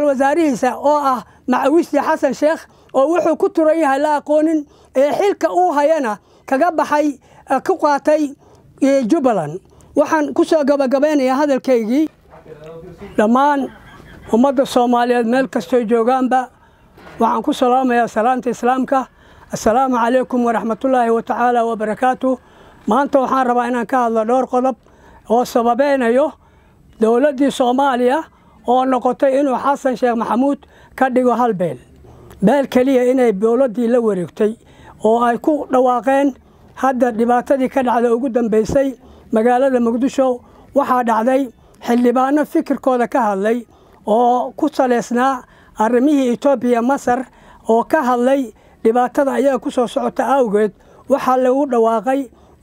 ra-iisul wasaarihiisa oo ah macawisdi xasan sheekh oo wuxuu ku turan yahay la aqoonin ee xilka uu hayana kaga baxay ku qaatay jubbaland waxaan ku soo gabagabaynayaa hadalkaygii dhammaan ummadda soomaaliyeed meel kastoo joogaanba waxaan ku salaamayaa salaanta islaamka assalaamu calaykum waraxmatullaahi wa tacaala wabarakaatu maanta waxaan rabaa inaan ka hadlo dhowr qodob oo sababeynayo dowladdii soomaaliya oo noqotay inuu xasan sheekh maxamuud ka dhigo hal beel beel keliya inay dowladdii la wareegtay oo ay ku dhawaaqeen hadda dhibaatadii ka dhacda ugu dambaysay magaalada muqdisho waxaa dhacday xildhibaano fikirkooda ka hadlay oo ku salaysnaa arrimihii etoobiya masar oo ka hadlay dhibaatada ayaa ku soo socota awgeed waxaa lagu dhawaaqay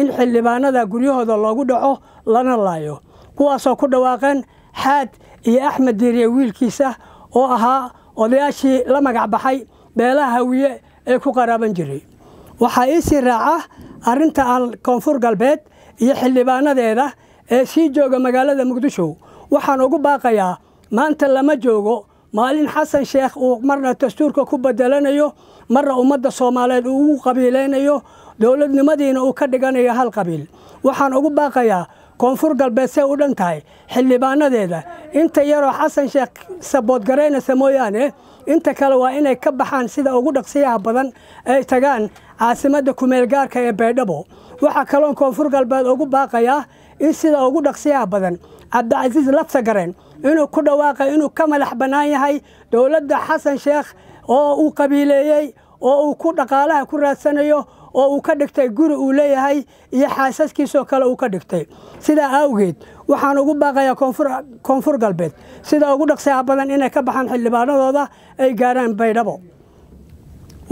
in xildhibaanada guryahooda loogu dhaco lana laayo kuwaasoo ku dhawaaqeen xaad iyo axmed diiriye wiilkiisa oo ahaa odayaashii la magac baxay beelaha hawiye ee ku qaraaban jiray waxaa ii sii raaca arrinta al koonfur galbeed iyo xildhibaanadeeda ee sii jooga magaalada muqdisho waxaan ugu baaqayaa maanta lama joogo maalin xasan sheekh uu marna dastuurka ku beddelanayo marna ummadda soomaaliyeed uu ugu qabiileynayo dowladnimadiina uu ka dhiganayo hal qabiil waxaan ugu baaqayaa koonfur galbeed say u dhan tahay xildhibaanadeeda inta yaroo xasan sheekh saboodgaraynaysa mooyaane inta kale waa inay ka baxaan sida ugu dhaqsiyaha badan ay tagaan caasimadda kumeelgaarka ee baydhabo waxaa kaloon koonfur galbeed ugu baaqayaa in sida ugu dhaqsiyaha badan cabdicasiis lafta gareen inuu ku dhawaaqay inuu ka madax bannaan yahay dowladda xasan sheekh oo uu qabiileeyey oo uu ku dhaqaalaha ku raadsanayo oo uu ka dhigtay guri uu leeyahay iyo xaasaskiisoo kale uu ka dhigtay sidaa awgeed waxaan ugu baaqayaa koonfur galbeed sida ugu dhaqsaha badan inay ka baxaan xildhibaanadooda ay gaarhaan baydhabo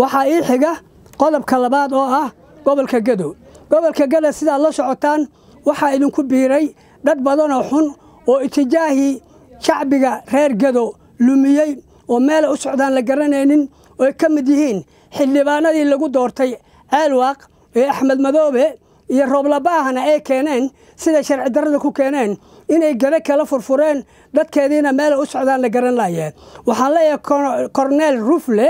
waxaa ii xiga qodobka labaad oo ah gobolka gedo gobolka gedo sidaad la socotaan waxaa idinku biiray dad badanoo xun oo itijaahii shacbiga reer gedo lumiyey oo meelay u socdaan la garanaynin oy ka mid yihiin xildhibaanadii lagu doortay haalwaaq ee axmed madoobe iyo rooblaba'ahana ay keeneen siday sharci darrada ku keeneen inay gada kala furfureen dadkeediina meela u socdaan la garan laaye waxaan leeyahay korneel rufle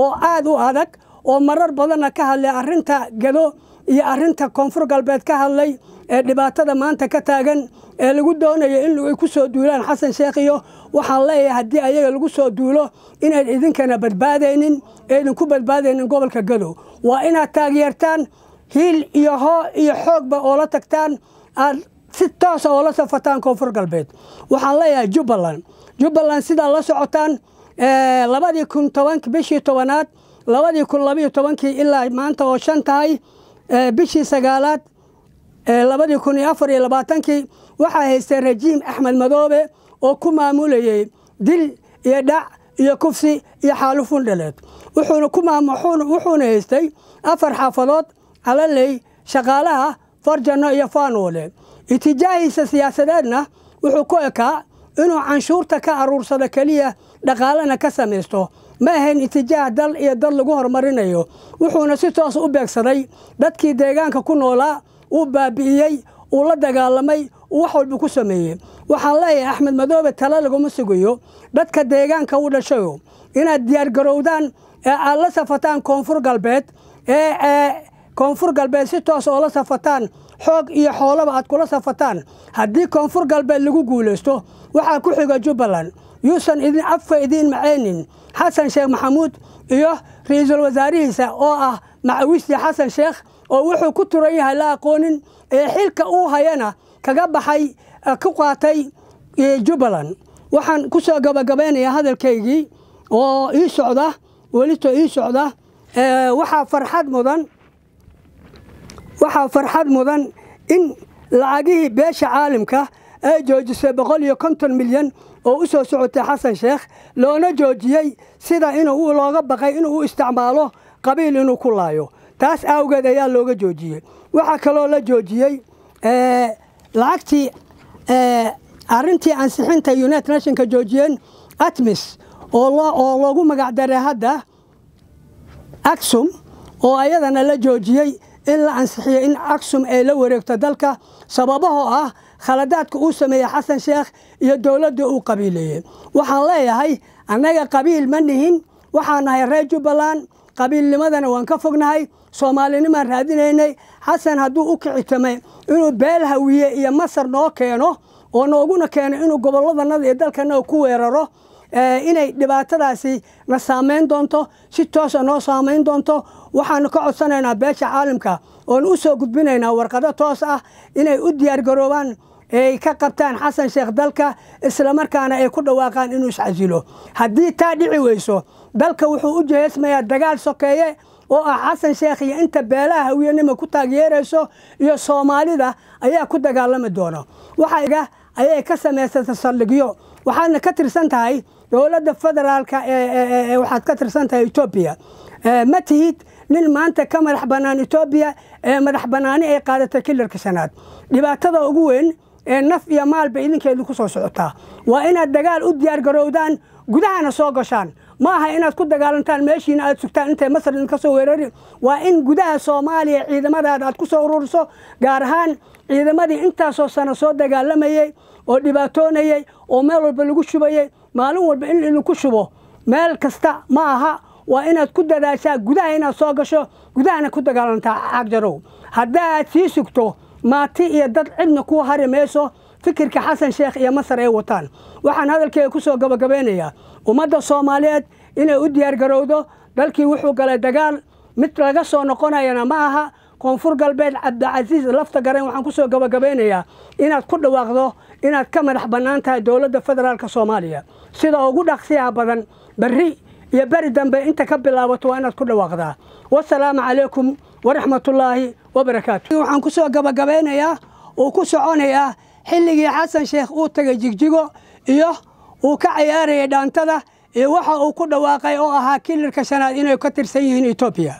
oo aad u adag oo marar badanna ka hadlay arrinta gado iyo arinta koonfur galbeed ka hadlay ee dhibaatada maanta ka taagan ee lagu doonayo in ay ku soo duulaan xasan sheekh iyo waxaan leeyahay haddii ayaga lagu soo duulo inayd idinkana badbaadaynin eeidinku badbaadaynin gobolka gadow waa inaad taageertaan hiil iyo hoo iyo xoogba oo la tagtaan aad si toosa ah oo la safataan koonfur galbeed waxaan leeyahay jubbaland jubbaland sidaad la socotaan labadii kun tobank bishii tobanaad labadii kun labayo tobankii ilaa maanta oo shan tahay bishii sagaalaad labadii kun iyo afar iyo labaatankii waxaa haystay rajiim axmed madoobe oo ku maamulayey dil iyo dhac iyo kufsi iyo xaalufundhaleed wuxuuna haystay afar xaafadood calaley shaqaalaha farjanno iyo faanoole itijaahiisa siyaasadeedna wuxuu ku ekaa inuu canshuurta ka aruursado keliya dhaqaalena ka samaysto ma ahayn itijaah dal iyo dal lagu horumarinayo wuxuuna si toos u beegsaday dadkii deegaanka ku noolaa uu baabi'iyey uu la dagaalamay uu wax walba ku sameeyey waxaan leeyahay axmed madoobe tale laguma sugayo dadka deegaanka u dhashayo inaad diyaargarowdaan ee aad la safataan koonfur galbeed ee koonfur galbeed si toos oo la safataan xoog iyo xoolaba aad kula safataan haddii koonfur galbeed lagu guulaysto waxaa ku xiga jubbaland yuusan idin afka idiin macaynin xasan sheekh maxamuud iyo ra-iisul wasaarihiisa oo ah macawisdi xasan sheekh oo wuxuu ku turan yahay la aqoonin ee xilka uu hayana kaga baxay ku qaatay jubbaland waxaan ku soo gabagabaynayaa hadalkaygii oo ii socda welito ii socda waxaa farxad mudan waxaa farxad mudan in lacagihii beesha caalimka ay joojisay boqol iyo konton milyan oo u soo socotay xasan sheekh loona joojiyey sida inuu looga baqay inuu u isticmaalo qabiil inuu ku laayo taas aawgeed ayaa looga joojiyey waxaa kaloo la joojiyey lacagtii arrintii ansixinta united nationka joojiyeen atmis oo loogu magacdaray hadda aksum oo ayadana la joojiyey in la ansixiyo in aksum ay la wareegto dalka sababahoo ah khaladaadka uu sameeyey xasan sheekh iyo dowladda uu qabiileeyey waxaan leeyahay annaga qabiil ma nihin waxaan nahay reer jubbaland qabiilnimadana waan ka fognahay soomaalinimaan raadinaynay xasan hadduu u kicitamay inuu beel hawiye iyo masar noo keeno oo nooguna keeno inuu gobolladannada iyo dalkana ku weeraro eh, inay dhibaatadaasi na saamayn doonto si toosa ah noo saamayn doonto waxaanu ka codsanaynaa beesha caalamka oon u soo gudbinaynaa warqado toos ah inay u diyaargaroobaan ay ka qabtaan xasan sheekh dalka islamarkaana ay ku dhawaaqaan inuu iscasilo haddii taa dhici weyso dalka wuxuu u jeesmayaa dagaal sokeeye oo ah xasan sheekh iyo inta beelaha hawiyenima ku taageerayso iyo soomaalida ayaa ku dagaalami doono waxaga ayay ka samaysata saldhigyo waxaadna ka tirsan tahay dowladda federaalka waxaad ka tirsan tahay etoobiya ma tihid nin maanta ka madax bannaan etoobiya ee madax bannaani ay qaadatay kilarka shanaad dhibaatada ugu weyn ee naf iyo maalba idinkeedu ku soo socotaa waa inaad dagaal u diyaargarowdaan gudahana soo gashaan ma aha inaad ku dagaalantaan meeshiina aad sugtaan intay masar idinka soo weerari waa in gudaha soomaaliya ciidamadaada aad ku soo ururiso gaar ahaan ciidamadii intaasoo sano soo dagaalamayey oo dhibaatoonayey oo meel walba lagu shubayey maalin walba in idinku shubo meel kasta ma aha waa inaad ku dadaashaa gudaha inaad soo gasho gudahana ku dagaalantaa cagjarow haddii aad sii sugto maati iyo dad cidna kuu hari mayso fikirka xasan sheekh iyo masar ay wataan waxaan hadalkeega ku soo gabagabaynayaa ummadda soomaaliyeed inay u diyaargarowdo dalkii wuxuu galay dagaal mid laga soo noqonayana ma aha koonfur galbeed cabdicasiis lafta garayn waxaan ku soo gabagabaynayaa inaad ku dhawaaqdo inaad ka madax bannaan tahay dowladda federaalka soomaaliya sida ugu dhaqsiyaha badan berri iyo beri dambe inta ka bilaabato waa inaad ku dhawaaqdaa wasalaamu calaykum waraxmatullaahi wabarakaatu waxaan ku soo gabagabeynayaa uu ku soconayaa xilligii xasan sheekh uu tagay jigjigo iyo uu ka ciyaarayay dhaantada iyo waxa uu ku dhawaaqay oo ahaa kilarka shanaad inay ka tirsan yihiin etoobiya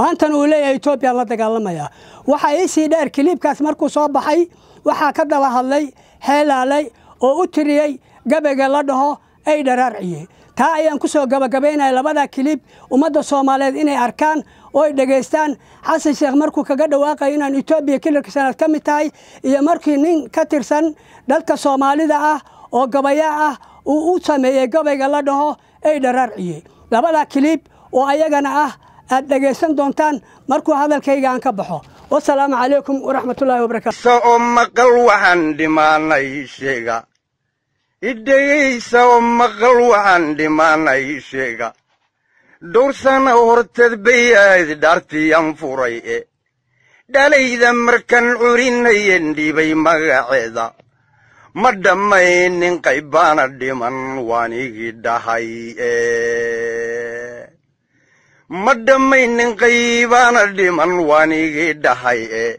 maantana uu leeyahay etoobiya la dagaalamaya waxaa iisii dheer kiliibkaas markuu soo baxay waxaa ka daba hadlay heelaalay oo u tiriyey gabayga la dhaho ay dharaarciye taa ayaan ku soo gabagabaynaya labadaa kiliib ummadda soomaaliyeed inay arkaan oo ay dhegaystaan xasan sheekh markuu kaga dhawaaqayo inaan etoobiya kilarka shanaad ka mid tahay iyo markii nin ka tirsan dalka soomaalida ah oo gabayaa ah uu u sameeyey gabayga la dhaho ay dharaarciye labadaa kiliib oo ayagana ah aad dhegaysan doontaan markuu hadalkayga aan ka baxo wasalaamu calaykum waraxmatullaahi wabarakaatu oo maqal waxaan dhimaanay sheega idhegaysa oo maqal waxaan dhimaanay sheega dhowr sana horteed bay ahayd dhaartiyan furay e dhalayda markan curinayeen dhibay magaceeda ma dhammaynin qayb baana dhiman waanigii dhahay e ma dhammaynin qaybaana dhiman waanigii dhahay ee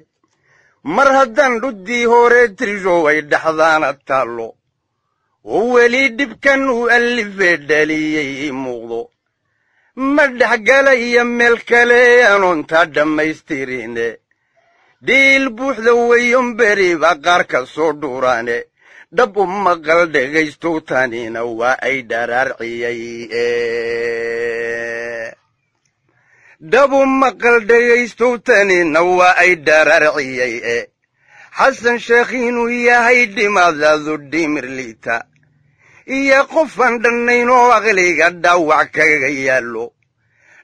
mar haddaan dhuddii hore tiriso way dhaxdaana taallo oo weli dhibkan uu allifee dhaliyey ii muuqdo ma dhexgala iyo meel kale anoontaa dhammaystirine dhiil buuxda weyonberiba qaar ka soo dhuuraane dhab u maqal dhegaystow waa ay dharaarciyay e dhabu maqal dhegaystowtanina waa ay dhararciyey e xasan sheekh inuu yahay dhimadadu dhimir liita iyo qofaan dhannaynoo aqliga dhaawac kaga yaallo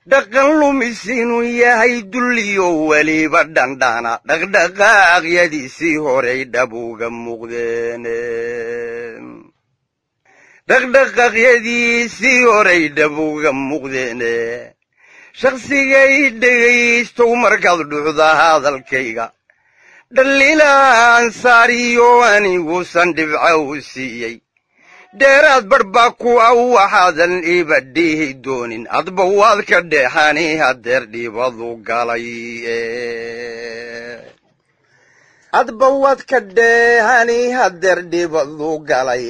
dhaqan lumis inuu yahay dulliyo weliba dhandhana dhaqdhaqaaqyadiisii horay dhab uga muuqdeene dhaqdhaqaaqyadiisii horay dhab uga muuqdeene shakhsigay dhegaystow markaad dhuxda hadalkayga dhaliilaan saariyo aniguusan dhibca u siiyey dheeraad badhbaa kuwa waxaadan iba dhihi doonin adba waad ka dheexani hadeer dhibadu galay adba waad ka dheexani hadeer dhibadu galay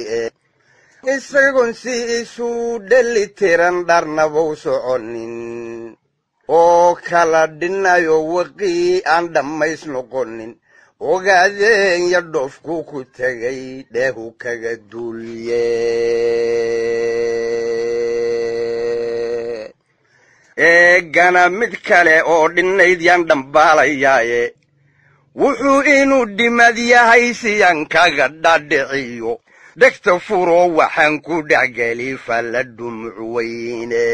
isagoon si isu dheli tiran dharnabow soconin oo kala dhinayo waqii aan dhammays noqonin ogaadeen ya dhoofku ku tegay dheehu kaga duulye eegana mid kale oo dhinayd yaan dhambaalayaaye wuxuu inuu dhimad yahay siyan kaga dhadhiciyo dhegta furoo waxaan ku dhexgeli fala dhumcuweyne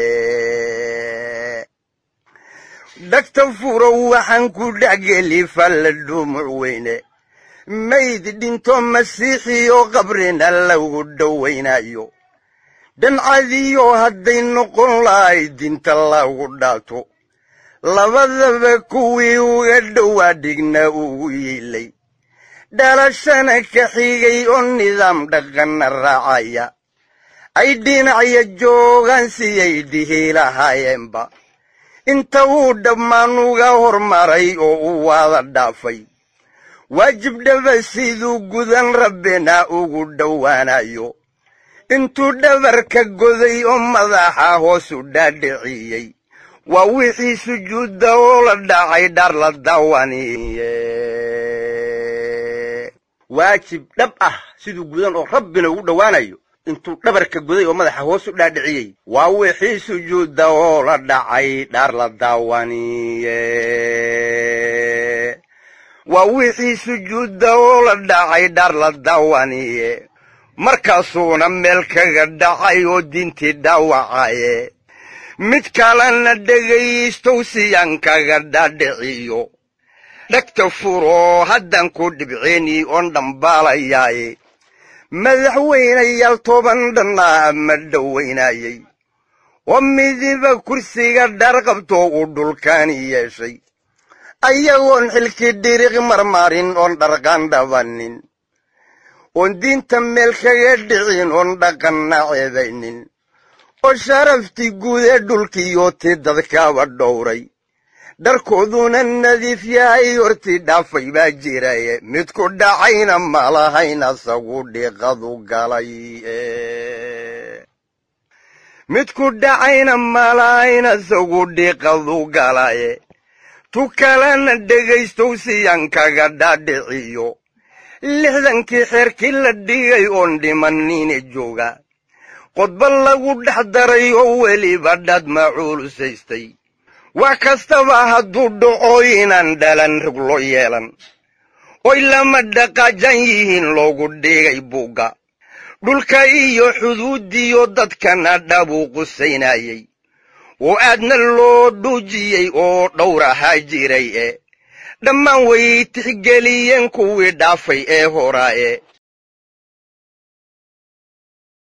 dhegta furo waxaan ku dhexgeli fala dhumuc weyne mayd dhinto masiixiyo qabrina lagu dhowaynayo dhancadiyo hadday noqon lahayd dinta lagu dhaato labadaba kuwii uga dhowaa dhigna ugu yiilay dhalashana ka xigay oo nidaam dhaqanna raacaya ay dhinacya joogaan siyay dhihi lahaayeenba inta uu dhammaan uga hormaray oo u waada dhaafay waajib dhaba siduu gudan rabbina ugu dhowaanayo intuu dhabarka goday oo madaxa hoos u dhaadhiciyey waa wixii sujuudda oo la dhacay dhar la daawaniye waajib dhab ah siduu gudan oo rabbina ugu dhowaanayo intuu dhabarka guday oo madaxa hoos u dhaadhiciyey waa wixii sujuudda la dhacay dhaar la daawaniye waa wixii sujuudda oo la dhacay dhaar la daawaniye markaasuuna meel kaga dhacay oo diintii daawacaye mid kalena dhegaystow siyaan kaga dhaadhiciyo dhegta furo haddan ku dhibceeni oon dhambaalayaaye madaxweynayaal toban dhannaa ma dhoweynayey oo midiba kursiga dhaarqabto u dhulkaani yeeshay ayagoon xilki dhiriq marmarin oon dharqan dhabannin oon diinta meel kaga dhicin oon dhaqanna ceebaynin oo sharaftii guude dhulkiiyo ti dadkaaba dhowray dharkooduna nadiif yahay hortii dhaafay baa jiray midku dhacayna ma lahayn asagu dhiiqadu galay midku dhacayna malahayn asagu dhiiqadu galay tu kalena dhegaystow siyan kaga dhaadhiciyo lixdankii xeerkii la dhigay oon dhimanina jooga qodba lagu dhex daray oo weliba dhadma cuulusaystay wax kastaba hadduu dhaco inaan dhalan rug yeelan oy lama dhaqajan yihiin loogu dhigay buugga dhulka iyo xuduuddiiyo dadkana dhabuu qusaynayey oo aadna loo dhuujiyey oo dhowr ahaa jiray ee dhammaan way tixgeliyeen kuwii dhaafay ee horaa ee